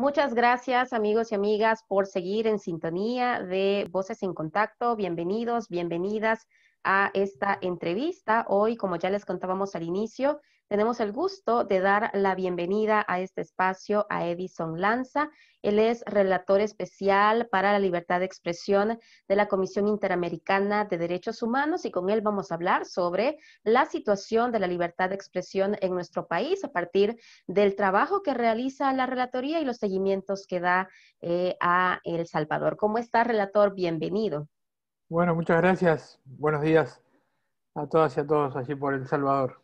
Muchas gracias amigos y amigas por seguir en sintonía de Voces en Contacto. Bienvenidos, bienvenidas a esta entrevista. Hoy, como ya les contábamos al inicio, tenemos el gusto de dar la bienvenida a este espacio a Edison Lanza. Él es relator especial para la libertad de expresión de la Comisión Interamericana de Derechos Humanos y con él vamos a hablar sobre la situación de la libertad de expresión en nuestro país a partir del trabajo que realiza la relatoría y los seguimientos que da eh, a El Salvador. ¿Cómo está, relator? Bienvenido. Bueno, muchas gracias. Buenos días a todas y a todos allí por El Salvador.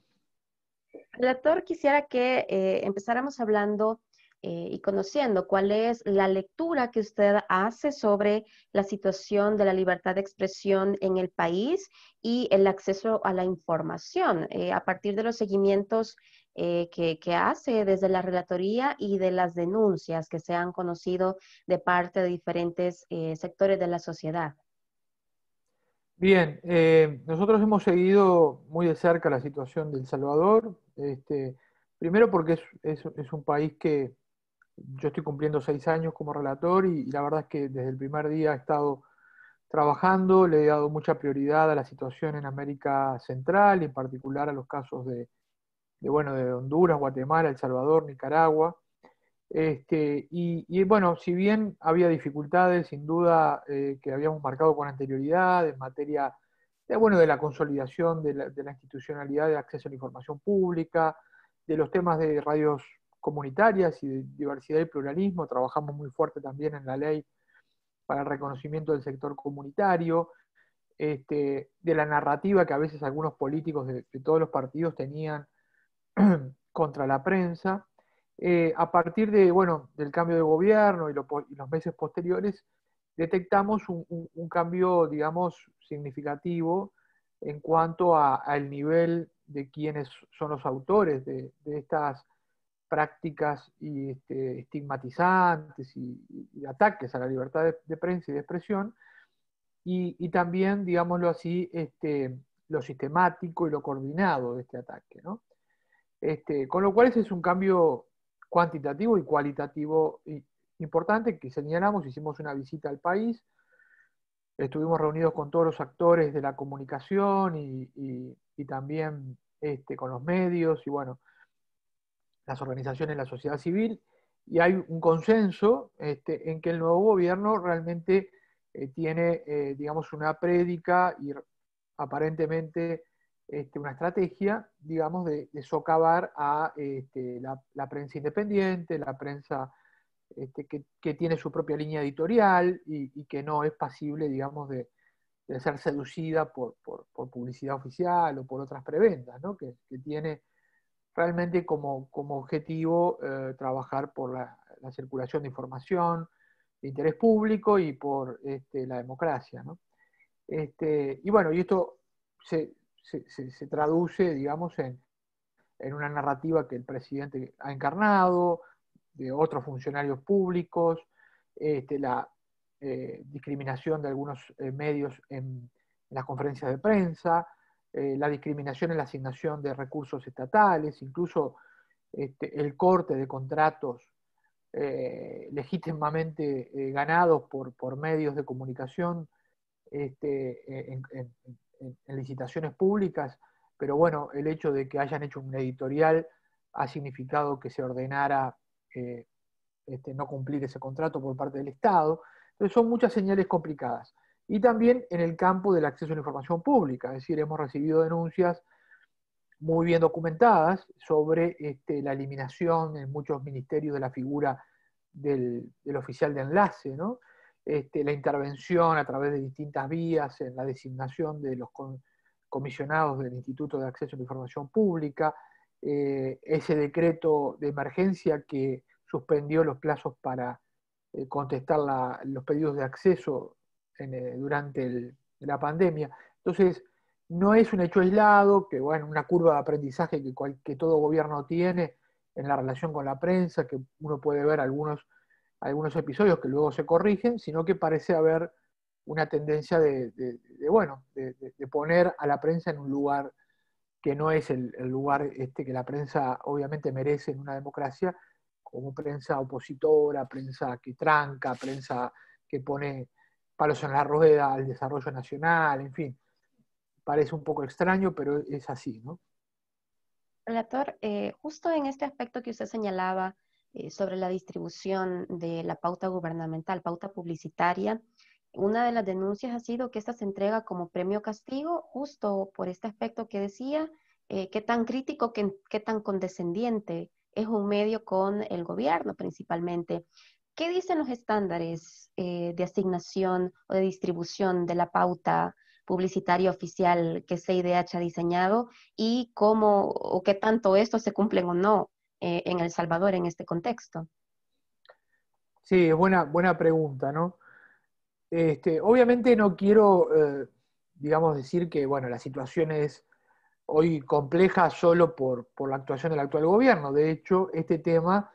Relator, quisiera que eh, empezáramos hablando eh, y conociendo cuál es la lectura que usted hace sobre la situación de la libertad de expresión en el país y el acceso a la información eh, a partir de los seguimientos que, hace desde la Relatoría y de las denuncias que se han conocido de parte de diferentes sectores de la sociedad. Bien, eh, nosotros hemos seguido muy de cerca la situación de El Salvador, este, primero porque es, es, un país que yo estoy cumpliendo seis años como relator y, la verdad es que desde el primer día he estado trabajando, le he dado mucha prioridad a la situación en América Central, y en particular a los casos de, bueno, de Honduras, Guatemala, El Salvador, Nicaragua. Este, y, bueno, si bien había dificultades, sin duda, eh, que habíamos marcado con anterioridad en materia de, bueno, de la consolidación de la, institucionalidad de acceso a la información pública, de los temas de radios comunitarias y de diversidad y pluralismo, trabajamos muy fuerte también en la ley para el reconocimiento del sector comunitario, este, de la narrativa que a veces algunos políticos de todos los partidos tenían contra la prensa eh, a partir de, bueno, del cambio de gobierno y, los meses posteriores, detectamos un, cambio, digamos, significativo en cuanto al nivel de quienes son los autores de, estas prácticas y, este, estigmatizantes y, ataques a la libertad de, prensa y de expresión, y, también, digámoslo así, este, lo sistemático y lo coordinado de este ataque. Este, con lo cual ese es un cambio cuantitativo y cualitativo importante que señalamos, hicimos una visita al país, estuvimos reunidos con todos los actores de la comunicación y, también este, con los medios y bueno, las organizaciones de la sociedad civil, y hay un consenso este, en que el nuevo gobierno realmente eh, tiene, eh, digamos, una prédica y aparentemente este, una estrategia, digamos, de, socavar a este, la, prensa independiente, la prensa este, que, tiene su propia línea editorial y, que no es pasible, digamos, de, ser seducida por, publicidad oficial o por otras prebendas, ¿no? que, tiene realmente como, objetivo eh, trabajar por la, circulación de información de interés público y por la democracia. y bueno, y esto se, se, traduce, digamos, en, una narrativa que el presidente ha encarnado, de otros funcionarios públicos, este, la eh, discriminación de algunos eh, medios en, las conferencias de prensa, eh, la discriminación en la asignación de recursos estatales, incluso este, el corte de contratos legítimamente ganados por, por, medios de comunicación este, públicas, pero bueno, el hecho de que hayan hecho un editorial ha significado que se ordenara eh, este, no cumplir ese contrato por parte del Estado. Entonces son muchas señales complicadas. Y también en el campo del acceso a la información pública, es decir, hemos recibido denuncias muy bien documentadas sobre este, la eliminación en muchos ministerios de la figura del, oficial de enlace, este, la intervención a través de distintas vías en la designación de los, comisionados del Instituto de Acceso a la Información Pública, eh, ese decreto de emergencia que suspendió los plazos para eh, contestar los pedidos de acceso eh, durante la pandemia. Entonces, no es un hecho aislado, que bueno, una curva de aprendizaje que, todo gobierno tiene en la relación con la prensa, que uno puede ver algunos, algunos episodios que luego se corrigen, sino que parece haber una tendencia de, bueno, de, poner a la prensa en un lugar que no es el, lugar este que la prensa obviamente merece en una democracia, como prensa opositora, prensa que tranca, prensa que pone palos en la rueda al desarrollo nacional, en fin. Parece un poco extraño, pero es así, ¿no? Relator, eh, justo en este aspecto que usted señalaba eh, sobre la distribución de la pauta gubernamental, pauta publicitaria, una de las denuncias ha sido que esta se entrega como premio castigo justo por este aspecto que decía, eh, qué tan crítico, qué, tan condescendiente es un medio con el gobierno principalmente. ¿Qué dicen los estándares eh, de asignación o de distribución de la pauta publicitaria oficial que CIDH ha diseñado y cómo o qué tanto esto se cumplen o no eh, en El Salvador en este contexto? Sí, es buena, buena pregunta, ¿no? Este, obviamente no quiero, eh, digamos, decir que bueno, la situación es hoy compleja solo por, la actuación del actual gobierno. De hecho, este tema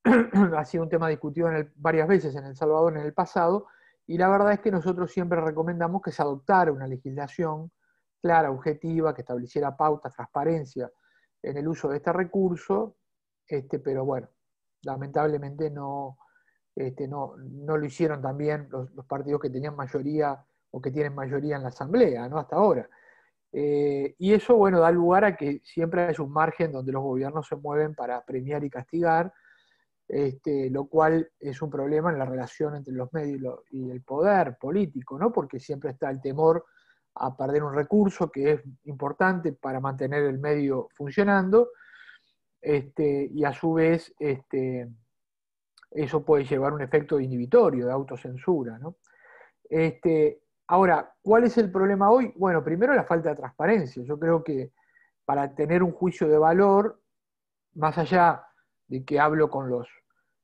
ha sido un tema discutido varias veces en El Salvador en el pasado, y la verdad es que nosotros siempre recomendamos que se adoptara una legislación clara, objetiva, que estableciera pautas, transparencia en el uso de este recurso, este, pero bueno, lamentablemente no, este, no, lo hicieron también los, partidos que tenían mayoría o que tienen mayoría en la Asamblea, ¿no? Hasta ahora. Eh, y eso, bueno, da lugar a que siempre hay un margen donde los gobiernos se mueven para premiar y castigar, este, lo cual es un problema en la relación entre los medios y el poder político, ¿no? Porque siempre está el temor a perder un recurso que es importante para mantener el medio funcionando, este, y a su vez, este, eso puede llevar un efecto inhibitorio de autocensura. Este, ahora, ¿cuál es el problema hoy? Bueno, primero la falta de transparencia. Yo creo que para tener un juicio de valor, más allá de que hablo con los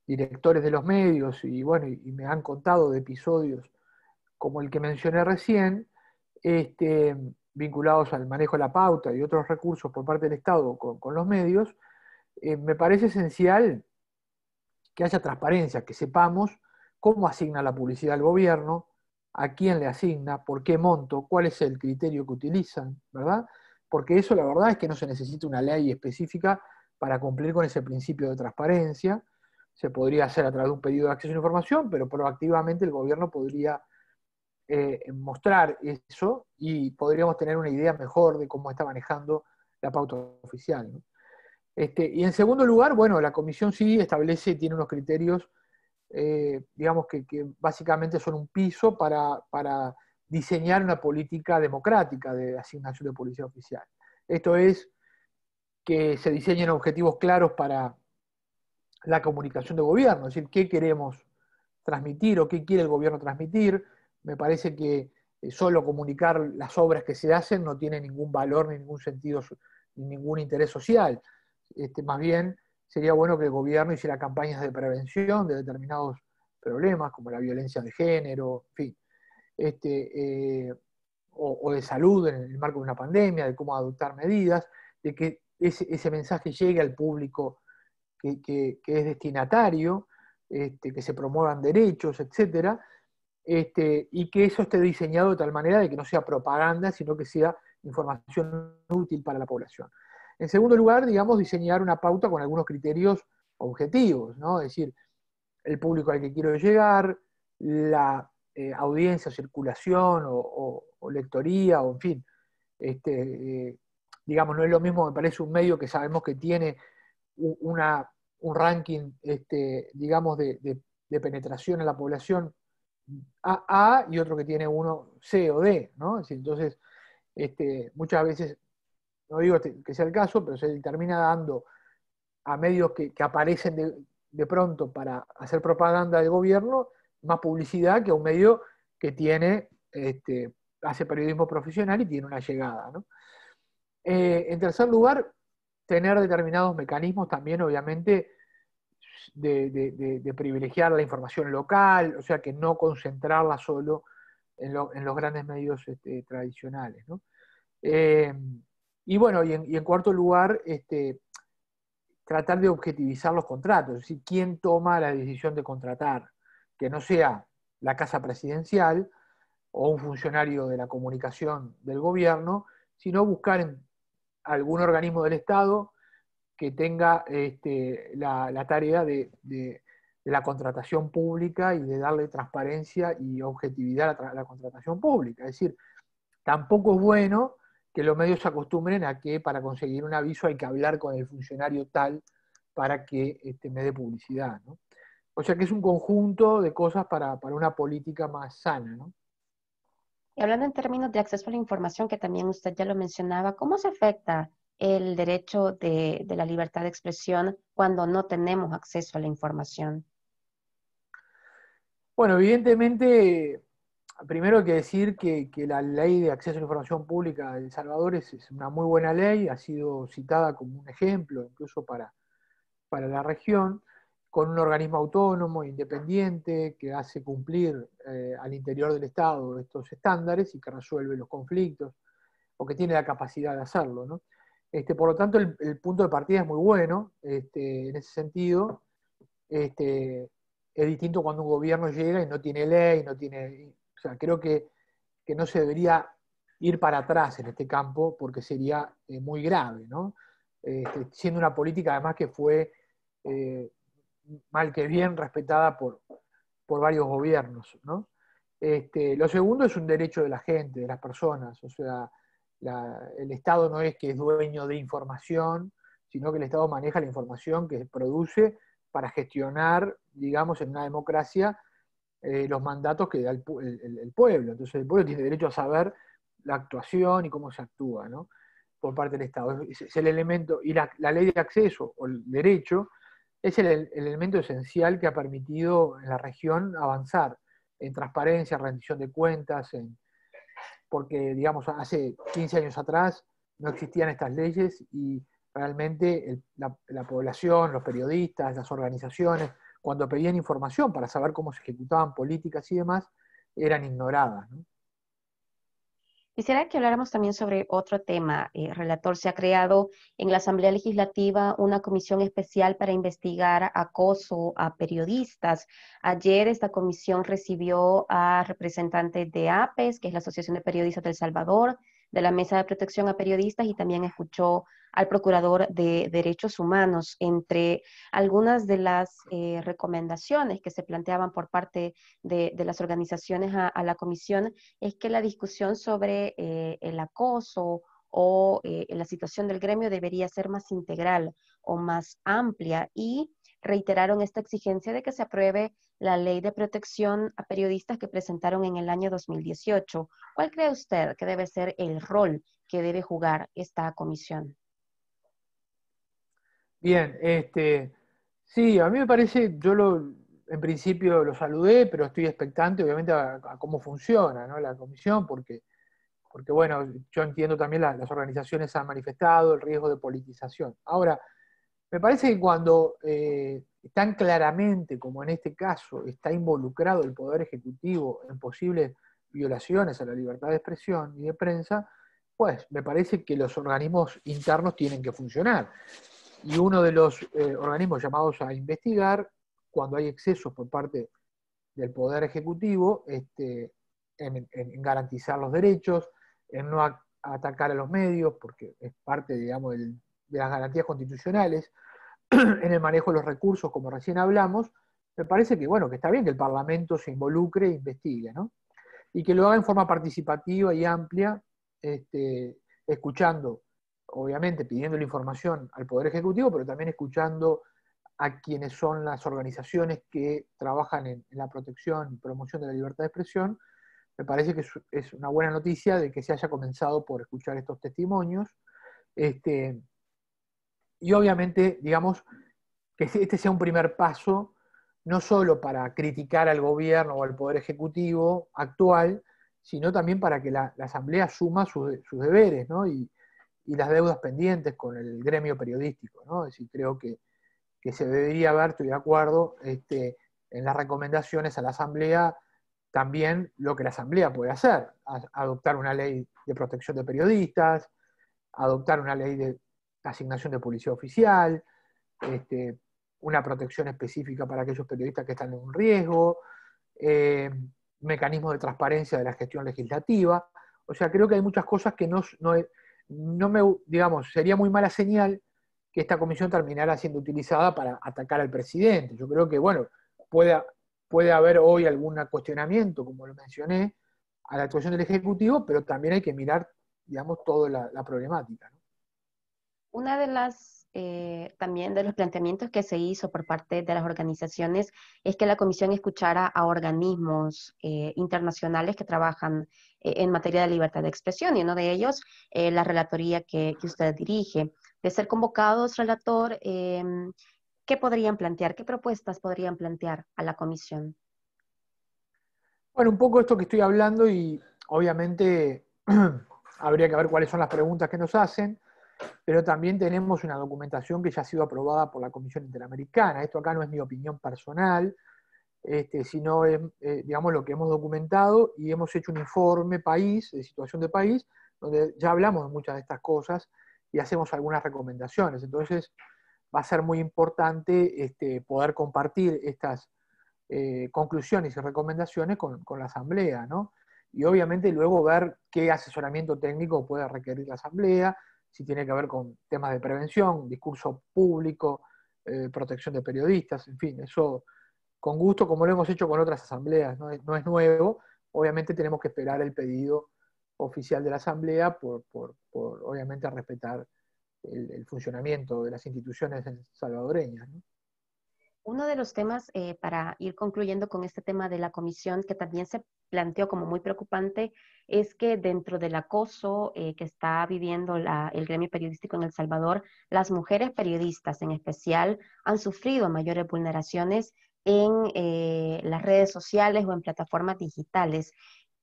directores de los medios y bueno, y me han contado de episodios como el que mencioné recién, este, vinculados al manejo de la pauta y otros recursos por parte del Estado con, los medios, eh, me parece esencial que haya transparencia, que sepamos cómo asigna la publicidad al gobierno, a quién le asigna, por qué monto, cuál es el criterio que utilizan, ¿verdad? Porque eso la verdad es que no se necesita una ley específica para cumplir con ese principio de transparencia. Se podría hacer a través de un pedido de acceso a información, pero proactivamente el gobierno podría eh, mostrar eso y podríamos tener una idea mejor de cómo está manejando la pauta oficial. ¿no? Este, y en segundo lugar, bueno, la comisión sí establece, y tiene unos criterios, eh, digamos, que, básicamente son un piso para, diseñar una política democrática de asignación de policía oficial. Esto es que se diseñen objetivos claros para la comunicación de gobierno, es decir, qué queremos transmitir o qué quiere el gobierno transmitir. Me parece que eh, solo comunicar las obras que se hacen no tiene ningún valor ni ningún sentido ni ningún interés social este, más bien, sería bueno que el gobierno hiciera campañas de prevención de determinados problemas, como la violencia de género, en fin, este, eh, o, de salud en el marco de una pandemia, de cómo adoptar medidas, de que ese, mensaje llegue al público que, es destinatario, este, que se promuevan derechos, etcétera, y que eso esté diseñado de tal manera de que no sea propaganda, sino que sea información útil para la población. En segundo lugar, digamos, diseñar una pauta con algunos criterios objetivos, ¿no? Es decir, el público al que quiero llegar, la eh, audiencia, circulación o, lectoría, o en fin, este, eh, digamos, no es lo mismo, me parece, un medio que sabemos que tiene un ranking, este, digamos, de, penetración en la población A y otro que tiene uno C o D, ¿no? Entonces, este, muchas veces no digo este, que sea el caso, pero se termina dando a medios que, aparecen de, pronto para hacer propaganda del gobierno más publicidad que a un medio que tiene, este, hace periodismo profesional y tiene una llegada. Eh, en tercer lugar, tener determinados mecanismos también, obviamente, de, privilegiar la información local, o sea, que no concentrarla solo en, los grandes medios este, tradicionales. Eh, y bueno, y en, cuarto lugar, este, tratar de objetivizar los contratos, es decir, quién toma la decisión de contratar, que no sea la casa presidencial o un funcionario de la comunicación del gobierno, sino buscar en algún organismo del Estado que tenga este, la, tarea de, la contratación pública y de darle transparencia y objetividad a la, la contratación pública. Es decir, tampoco es bueno que los medios se acostumbren a que para conseguir un aviso hay que hablar con el funcionario tal para que este, me dé publicidad. O sea que es un conjunto de cosas para, una política más sana. Y hablando en términos de acceso a la información, que también usted ya lo mencionaba, ¿cómo se afecta el derecho de, de la libertad de expresión cuando no tenemos acceso a la información? Bueno, evidentemente primero hay que decir que, la ley de acceso a la información pública de El Salvador es, una muy buena ley, ha sido citada como un ejemplo incluso para, para la región, con un organismo autónomo, independiente, que hace cumplir eh, al interior del Estado estos estándares y que resuelve los conflictos, o que tiene la capacidad de hacerlo. Este, por lo tanto, el, punto de partida es muy bueno este, en ese sentido. Este, es distinto cuando un gobierno llega y no tiene ley, no tiene creo que, no se debería ir para atrás en este campo porque sería eh, muy grave, este, siendo una política además que fue eh, mal que bien respetada por, varios gobiernos, este, lo segundo es un derecho de la gente, de las personas, o sea, el Estado no es que es dueño de información, sino que el Estado maneja la información que produce para gestionar, digamos, en una democracia eh, los mandatos que da el, pueblo. Entonces el pueblo tiene derecho a saber la actuación y cómo se actúa ¿no? por parte del Estado. Es, el elemento, y la, ley de acceso o el derecho es el, elemento esencial que ha permitido en la región avanzar en transparencia, rendición de cuentas, en, porque digamos hace 15 años atrás no existían estas leyes y realmente la, la población, los periodistas, las organizaciones, cuando pedían información para saber cómo se ejecutaban políticas y demás, eran ignoradas. Quisiera que habláramos también sobre otro tema. El eh, relator, se ha creado en la Asamblea Legislativa una comisión especial para investigar acoso a periodistas. Ayer esta comisión recibió a representantes de APES, que es la Asociación de Periodistas del Salvador, de la Mesa de Protección a Periodistas y también escuchó al Procurador de Derechos Humanos. Entre algunas de las eh, recomendaciones que se planteaban por parte de, las organizaciones a, la comisión es que la discusión sobre eh, el acoso o eh, la situación del gremio debería ser más integral o más amplia y reiteraron esta exigencia de que se apruebe la ley de protección a periodistas que presentaron en el año 2018. ¿Cuál cree usted que debe ser el rol que debe jugar esta comisión? Bien, este, sí, a mí me parece, yo lo, en principio lo saludé, pero estoy expectante obviamente a, cómo funciona la comisión, porque, porque bueno, yo entiendo también las organizaciones han manifestado el riesgo de politización. Ahora, me parece que cuando eh, tan claramente como en este caso está involucrado el Poder Ejecutivo en posibles violaciones a la libertad de expresión y de prensa, pues me parece que los organismos internos tienen que funcionar. Y uno de los eh, organismos llamados a investigar, cuando hay excesos por parte del Poder Ejecutivo, este, en, garantizar los derechos, en no atacar a los medios, porque es parte, digamos, del de las garantías constitucionales, en el manejo de los recursos, como recién hablamos, me parece que, bueno, que está bien que el Parlamento se involucre e investigue, ¿no? Y que lo haga en forma participativa y amplia, este, escuchando, obviamente pidiendo la información al Poder Ejecutivo, pero también escuchando a quienes son las organizaciones que trabajan en, en la protección y promoción de la libertad de expresión, me parece que es una buena noticia de que se haya comenzado por escuchar estos testimonios. Este, y obviamente, digamos, que este, este sea un primer paso, no solo para criticar al gobierno o al Poder Ejecutivo actual, sino también para que la, Asamblea suma sus, deberes y, las deudas pendientes con el gremio periodístico. ¿no? Es decir, creo que, se debería ver, estoy de acuerdo, este, en las recomendaciones a la Asamblea también lo que la Asamblea puede hacer, adoptar una ley de protección de periodistas, adoptar una ley de, asignación de policía oficial, este, una protección específica para aquellos periodistas que están en un riesgo, eh, mecanismos de transparencia de la gestión legislativa. O sea, creo que hay muchas cosas que no, no, me, digamos, sería muy mala señal que esta comisión terminara siendo utilizada para atacar al presidente. Yo creo que, bueno, puede, puede haber hoy algún cuestionamiento, como lo mencioné, a la actuación del Ejecutivo, pero también hay que mirar, digamos, toda la, la problemática una de las, eh, también de los planteamientos que se hizo por parte de las organizaciones es que la comisión escuchara a organismos eh, internacionales que trabajan eh, en materia de libertad de expresión y uno de ellos, la relatoría que, que, usted dirige. De ser convocados, relator, ¿qué podrían plantear? ¿Qué propuestas podrían plantear a la comisión? Bueno, un poco esto que estoy hablando y obviamente habría que ver cuáles son las preguntas que nos hacen pero también tenemos una documentación que ya ha sido aprobada por la Comisión Interamericana. Esto acá no es mi opinión personal, este, sino es, eh, digamos, lo que hemos documentado y hemos hecho un informe país, de situación de país, donde ya hablamos de muchas de estas cosas y hacemos algunas recomendaciones. Entonces, va a ser muy importante este, poder compartir estas eh, conclusiones y recomendaciones con, con, la Asamblea, ¿no? Y obviamente luego ver qué asesoramiento técnico puede requerir la Asamblea, si tiene que ver con temas de prevención, discurso público, eh, protección de periodistas, en fin, eso con gusto, como lo hemos hecho con otras asambleas, no es, nuevo, obviamente tenemos que esperar el pedido oficial de la asamblea por, por, por obviamente respetar el, el, funcionamiento de las instituciones salvadoreñas. ¿no? Uno de los temas, eh, para ir concluyendo con este tema de la comisión, que también se planteó como muy preocupante, es que dentro del acoso eh, que está viviendo el gremio periodístico en El Salvador, las mujeres periodistas en especial han sufrido mayores vulneraciones en eh, las redes sociales o en plataformas digitales.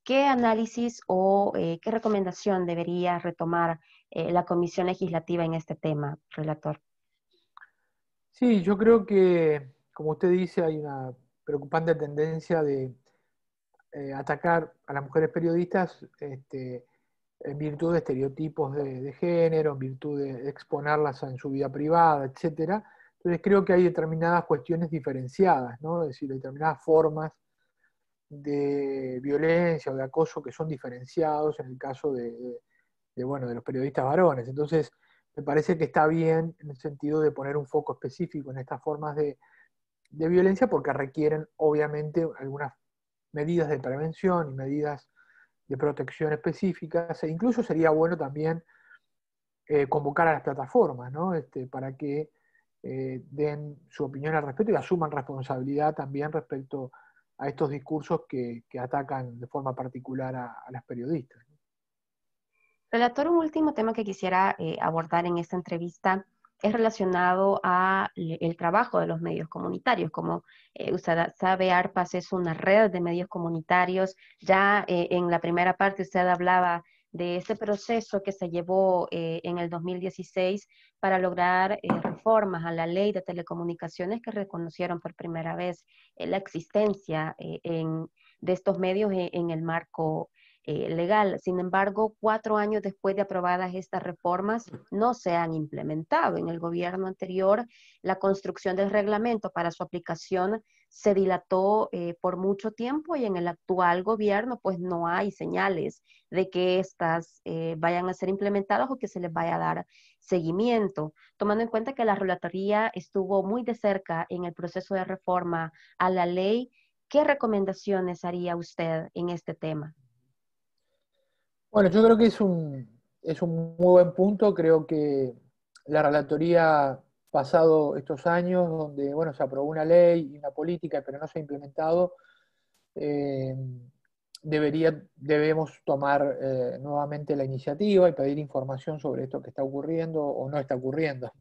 ¿Qué análisis o qué recomendación debería retomar la Comisión Legislativa en este tema, relator? Sí, yo creo que como usted dice, hay una preocupante tendencia de eh, atacar a las mujeres periodistas este, en virtud de estereotipos de, género, en virtud de exponerlas en su vida privada, etc. Entonces creo que hay determinadas cuestiones diferenciadas, es decir, determinadas formas de violencia o de acoso que son diferenciados en el caso de, bueno, de los periodistas varones. Entonces, me parece que está bien en el sentido de poner un foco específico en estas formas de, de violencia porque requieren obviamente algunas medidas de prevención y medidas de protección específicas. E incluso sería bueno también eh, convocar a las plataformas ¿no? Este, para que eh, den su opinión al respecto y asuman responsabilidad también respecto a estos discursos que, atacan de forma particular a, las periodistas. Relator, un último tema que quisiera eh, abordar en esta entrevista es relacionado al el trabajo de los medios comunitarios. Como eh, usted sabe, ARPAS es una red de medios comunitarios. Ya eh, en la primera parte usted hablaba de ese proceso que se llevó eh, en el 2016 para lograr reformas a la ley de telecomunicaciones que reconocieron por primera vez la existencia de estos medios en el marco eh, legal. Sin embargo, cuatro años después de aprobadas estas reformas, no se han implementado. En el gobierno anterior, la construcción del reglamento para su aplicación se dilató eh, por mucho tiempo y en el actual gobierno pues no hay señales de que estas eh, vayan a ser implementadas o que se les vaya a dar seguimiento, tomando en cuenta que la relatoría estuvo muy de cerca en el proceso de reforma a la ley. ¿Qué recomendaciones haría usted en este tema? Bueno, yo creo que es un, es un muy buen punto. Creo que la relatoría pasado estos años, donde bueno, se aprobó una ley y una política, pero no se ha implementado, eh, debería, debemos tomar eh, nuevamente la iniciativa y pedir información sobre esto que está ocurriendo o no está ocurriendo,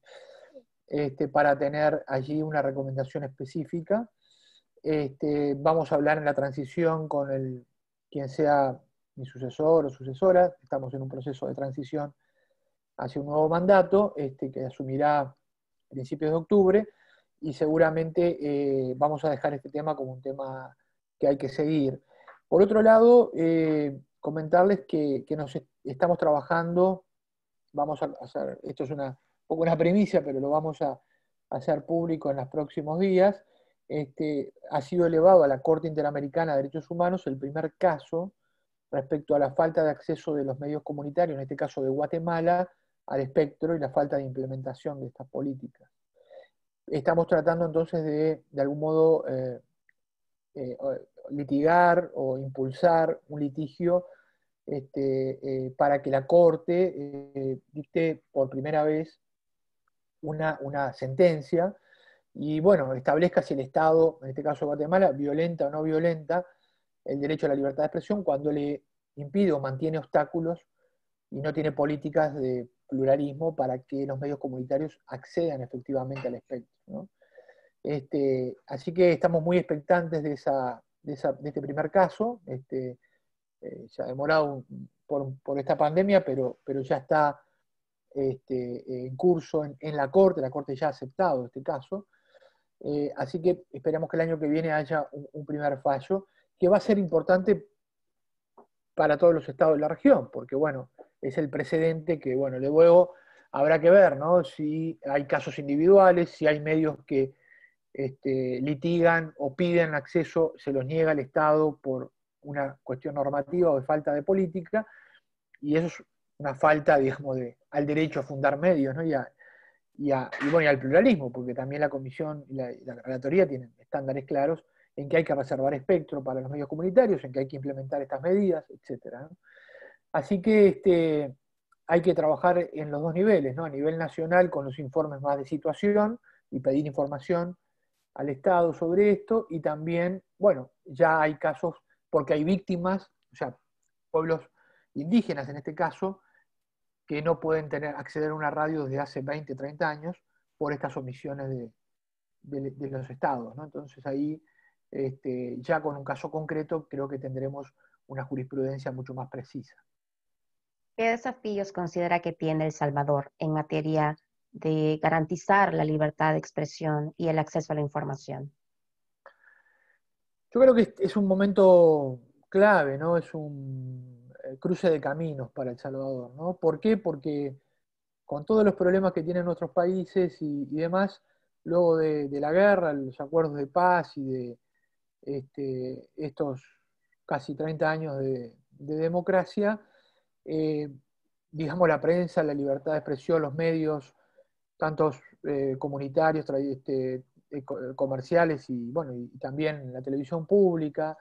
este, para tener allí una recomendación específica. Este, vamos a hablar en la transición con el, quien sea mi sucesor o sucesora, estamos en un proceso de transición hacia un nuevo mandato este, que asumirá principios de octubre y seguramente eh, vamos a dejar este tema como un tema que hay que seguir. Por otro lado, eh, comentarles que, nos estamos trabajando, vamos a hacer, esto es una, un poco una premisa, pero lo vamos a, hacer público en los próximos días, este, ha sido elevado a la Corte Interamericana de Derechos Humanos el primer caso respecto a la falta de acceso de los medios comunitarios, en este caso de Guatemala, al espectro y la falta de implementación de estas políticas. Estamos tratando entonces de, de algún modo, eh, eh, litigar o impulsar un litigio este, eh, para que la Corte dicte por primera vez una, sentencia y, bueno, establezca si el Estado, en este caso Guatemala, violenta o no violenta, el derecho a la libertad de expresión cuando le impide o mantiene obstáculos y no tiene políticas de pluralismo para que los medios comunitarios accedan efectivamente al espectro. Este, así que estamos muy expectantes de, esa, este primer caso. Este, eh, se ha demorado por, esta pandemia, pero, ya está este, en curso en, la Corte. La Corte ya ha aceptado este caso. Eh, así que esperamos que el año que viene haya un primer fallo que va a ser importante para todos los estados de la región, porque bueno, es el precedente que, bueno, luego habrá que ver, ¿no? Si hay casos individuales, si hay medios que este, litigan o piden acceso, se los niega el Estado por una cuestión normativa o de falta de política, y eso es una falta, digamos, de, al derecho a fundar medios, ¿no? Y, y, al pluralismo, porque también la comisión y la, la relatoría tienen estándares claros en que hay que reservar espectro para los medios comunitarios, en que hay que implementar estas medidas, etc. Así que este, hay que trabajar en los dos niveles, ¿no? a nivel nacional con los informes más de situación y pedir información al Estado sobre esto y también, bueno, ya hay casos, porque hay víctimas, o sea, pueblos indígenas en este caso, que no pueden tener, acceder a una radio desde hace 20, 30 años por estas omisiones de, los estados. ¿no? Entonces ahí este, ya con un caso concreto creo que tendremos una jurisprudencia mucho más precisa. ¿Qué desafíos considera que tiene El Salvador en materia de garantizar la libertad de expresión y el acceso a la información? Yo creo que es un momento clave, ¿no? Es un eh, cruce de caminos para El Salvador, ¿no? ¿Por qué? Porque con todos los problemas que tienen nuestros países y, demás, luego de, la guerra, los acuerdos de paz y de, este, estos casi 30 años de, democracia, eh, digamos, la prensa, la libertad de expresión, los medios, tantos eh, comunitarios, este, eh, comerciales y, bueno, y también la televisión pública,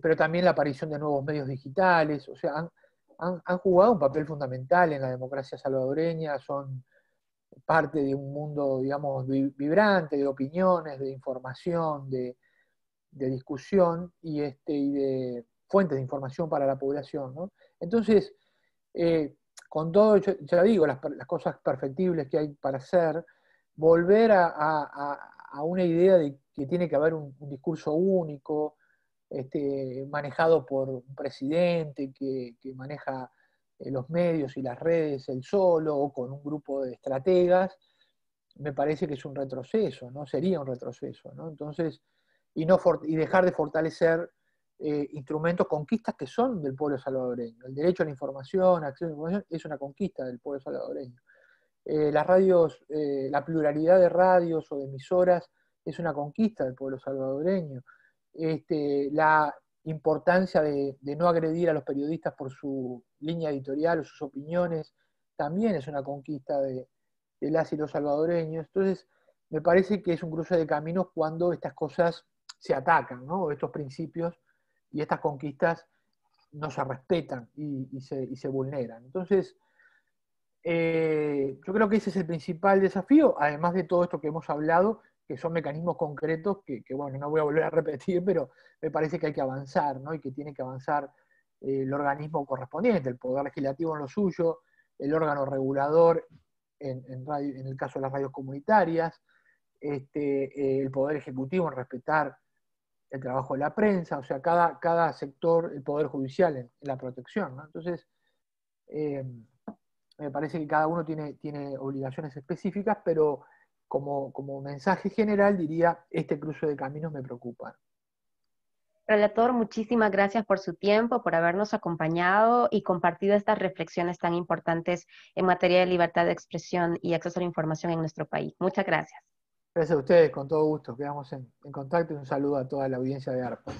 pero también la aparición de nuevos medios digitales, o sea, han, jugado un papel fundamental en la democracia salvadoreña, son parte de un mundo, digamos, vibrante de opiniones, de información, de, de discusión y, este, y de fuentes de información para la población. Entonces, eh, con todo, ya digo, las, cosas perfectibles que hay para hacer, volver a, una idea de que tiene que haber un, discurso único, este, manejado por un presidente que, maneja eh, los medios y las redes él solo o con un grupo de estrategas, me parece que es un retroceso, ¿no? Sería un retroceso, Entonces, y, no y dejar de fortalecer eh, instrumentos, conquistas que son del pueblo salvadoreño. El derecho a la información, acceso a la información, es una conquista del pueblo salvadoreño. Eh, las radios, eh, la pluralidad de radios o de emisoras es una conquista del pueblo salvadoreño. Este, la importancia de, no agredir a los periodistas por su línea editorial o sus opiniones también es una conquista de, ácido salvadoreño. Entonces, me parece que es un cruce de caminos cuando estas cosas se atacan, ¿no? Estos principios y estas conquistas no se respetan y, se, vulneran. Entonces, eh, yo creo que ese es el principal desafío, además de todo esto que hemos hablado, que son mecanismos concretos que, bueno, no voy a volver a repetir, pero me parece que hay que avanzar, ¿no? Y que tiene que avanzar eh, el organismo correspondiente, el Poder Legislativo en lo suyo, el órgano regulador en, el caso de las radios comunitarias, este, eh, el Poder Ejecutivo en respetar el trabajo de la prensa, o sea, cada, cada sector, el Poder Judicial en, la protección. ¿no? Entonces, eh, me parece que cada uno tiene, tiene obligaciones específicas, pero como, como mensaje general diría, este cruce de caminos me preocupa. Relator, muchísimas gracias por su tiempo, por habernos acompañado y compartido estas reflexiones tan importantes en materia de libertad de expresión y acceso a la información en nuestro país. Muchas gracias. Gracias a ustedes, con todo gusto. Quedamos en, contacto y un saludo a toda la audiencia de ARPA.